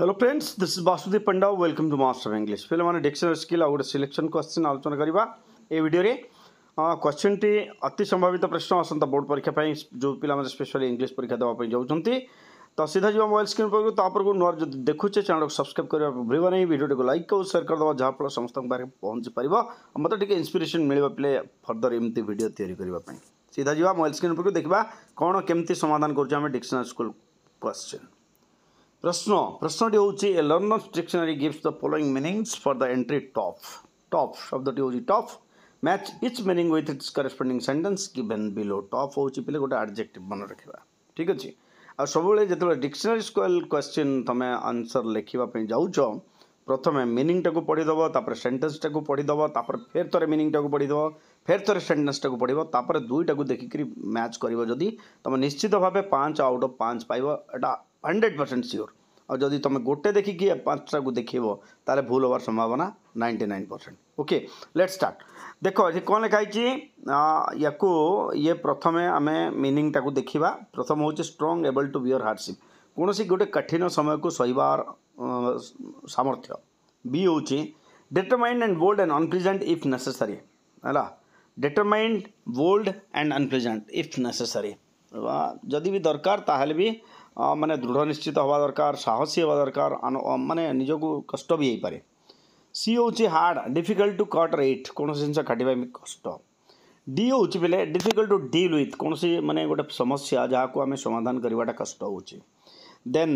Hello friends this is Vasudev Panda welcome to master English पहले मैंने dictionary skill आउ गए सिलेक्शन क्वेश्चन आलोचना करवा यह भिडियो क्वेश्चन टी अति संभावित प्रश्न आसंत बोर्ड परीक्षा जो पे स्पेशली इंग्लिश परीक्षा देवाई जाऊँच तो सीधा जी मोबाइल स्क्रीन पर तापर को नुआ देखुचे चैनल को सब्सक्राइब करने को भूलना नहीं भिडियो को लाइक और सेयर करदेव जहाँफल समस्त पाखे पहुँच पार मत इन्स्पिरेसन मिलेगा पे फर्दर एमती भिडियो या सीधा जी मोबाइल स्क्रीन पर देखा कौन केमती समाधान करें डिक्शनरी स्कूल क्वेश्चन प्रश्न प्रश्न हो a learners dictionary gives the following meanings for the entry tough tough शब्द टी टप match each meaning with its corresponding sentence given below tough हूँ पे गोटे आबजेक्ट मन रखा ठीक अच्छे आ सब जो डिक्शनरी स्कोल क्वेश्चन तुम आंसर लिखा जाऊ प्रथम मिनिंग को पढ़ीदेव तापर सेटेन्सटा को पढ़ीदेव तापर फेर थे मिनिंगटा को पढ़ीदेव फेर थे सेटेन्सटा को पढ़ तापर दुईटा को देखिकी मैच करम निश्चित भाव पांच आउट अफ पाँच एटा हंड्रेड परसेंट सियोर आदि तुम गोटे देखिकी पांचटा को देख तेल भूल हबार संभावना ninety nine percent okay let start देख ये कौन लिखाई या ये प्रथम आम मिनिंगटा को देखा प्रथम हूँ strong able to bear hardship कौन सी गोटे कठिन समय को सहबार सामर्थ्य बी हूँ determined and bold and unpleasant if necessary है determined bold and unpleasant if necessary जदि भी दरकार भी मानने दृढ़ निश्चित हवा दरकार साहसी हवा दरकार मानने निजक कष्ट भी हो पाए सी हूँ हार्ड डिफिकल्ट टू कट रेट कौन जिन काटा कष्ट डी हूँ बोले डिफिकल्ट टू डिल ओथ कौन मानने गोटे समस्या जहाँ को आम समाधान करवाटा कष्ट देन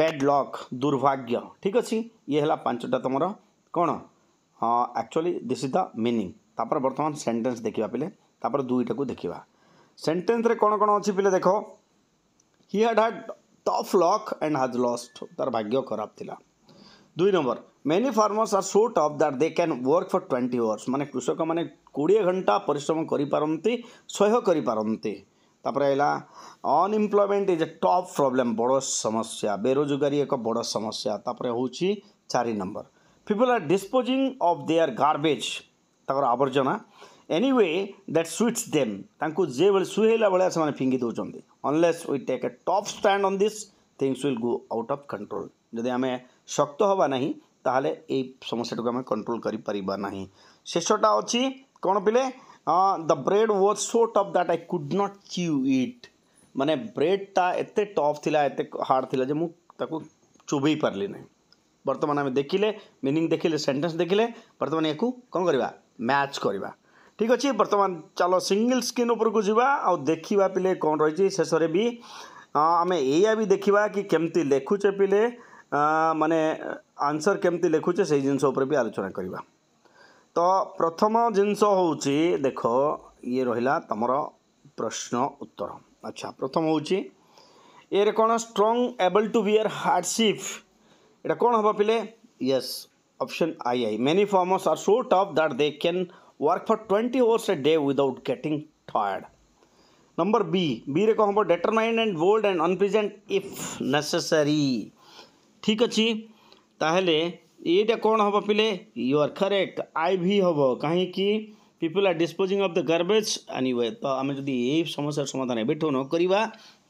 बैड लक दुर्भाग्य ठीक अच्छे ये है पांचटा तुम कौन हाँ actually this is the meaning बर्तमान सेन्टेन्स देखा पे दुईटा को देखा सेन्टेन्स कौन कौन अच्छी पे देख he had had tough luck and has lost ତାର ଭାଗ୍ୟ ଖରାପ ଥିଲା ଦୁଇ number many farmers are so tough that they can work for twenty hours ମାନେ କୃଷକମାନେ କୋଡ଼ିଏ ଘଣ୍ଟା ପରିଶ୍ରମ କରିପାରନ୍ତି ସହ୍ୟ କରିପାରନ୍ତି ତାପରେ ହେଲା unemployment is a top problem ବଡ଼ ସମସ୍ୟା ବେରୋଜଗାରୀ ଏକ ବଡ଼ ସମସ୍ୟା ତାପରେ ହେଉଛି ଚାରି number people are disposing of their garbage ତାଙ୍କର ଆବର୍ଜନା एनिवे दैट स्विट्स देम जे ताकूल सुहेला भाया से फिंगी दौरान unless we take a tough stand on this things will go out of control जदि आम शक्त हवा ना तेल ये समस्याटा आम कंट्रोल करना शेषटा अच्छी कौन पीले the bread was so tough that I could nut chew it bread टा एत टफ था एत हार्ड थी मुझे चोबे पारे ना बर्तमान आम देखिले मिनिंग देखिले सेन्टेन्स देखिले बर्तमान या कौन करवा मैच करवा ठीक अच्छे बर्तमान चलो सिंगल स्क्रीन उपरको जावा आ देखा पिले कौन रही शेषे भी आम या भी देखा कि केमती लिखुचे पिले मान आंसर केमती लिखुचे से जिनस भी आलोचना करवा तो प्रथम जिनस हूँ देख ये रहा तुम प्रश्न उत्तर अच्छा प्रथम हूँ ये कौन strong able to bear hardship ये कौन हम पिले yes option I I many farmers are so tough that they can work for twenty hours a day without getting tired number B B रे कहो determined and bold and unpleasant if necessary ठीक अच्छे ताहले ये कौन हम पिले you are correct I भी हम कहीं people are disposing of the garbage anyway तो आम जब ये समस्या समाधान एवं नक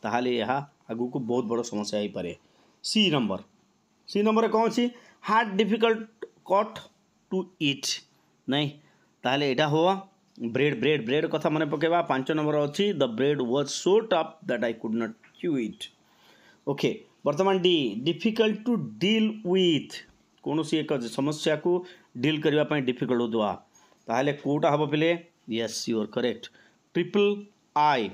ताल आगक बहुत बड़ समस्या हो पाए सी नंबर सी नंबर कौन अच्छी hard difficult cut to it नाई ताल यहाँ हुआ ब्रेड ब्रेड ब्रेड कथ मन पक नंबर अच्छी the bread was so tough that I could not chew it okay बर्तमान D difficult to deal with कौन सी एक समस्या को डिल करने डिफिकल्ट होता कौटा हम पहले yes you are correct triple I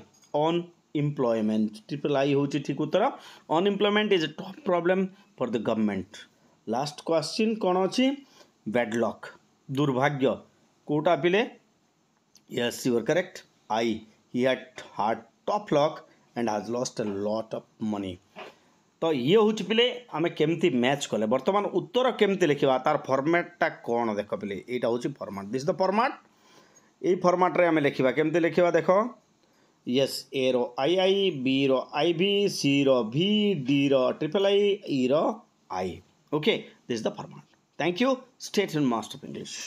unemployment triple I हूँ ठीक उत्तर unemployment is a tough problem for the government last question कौन अच्छी बैडलक दुर्भाग्य Kota पिले Yes, you I correct. I. He had had top luck and has lost a तो ये हूँ पिले आम केमती मैच कले बर्तमान उत्तर केमती लिखा तार फर्माटा कौन देख पिले यहाँ हूँ फर्माट दिस् द फर्माट ये फर्माट्रे आम लिखा केमती लिखा देख यस ए रो आई आई बी रो आई सी रो भी D row triple I E row okay this the format thank you state in master of English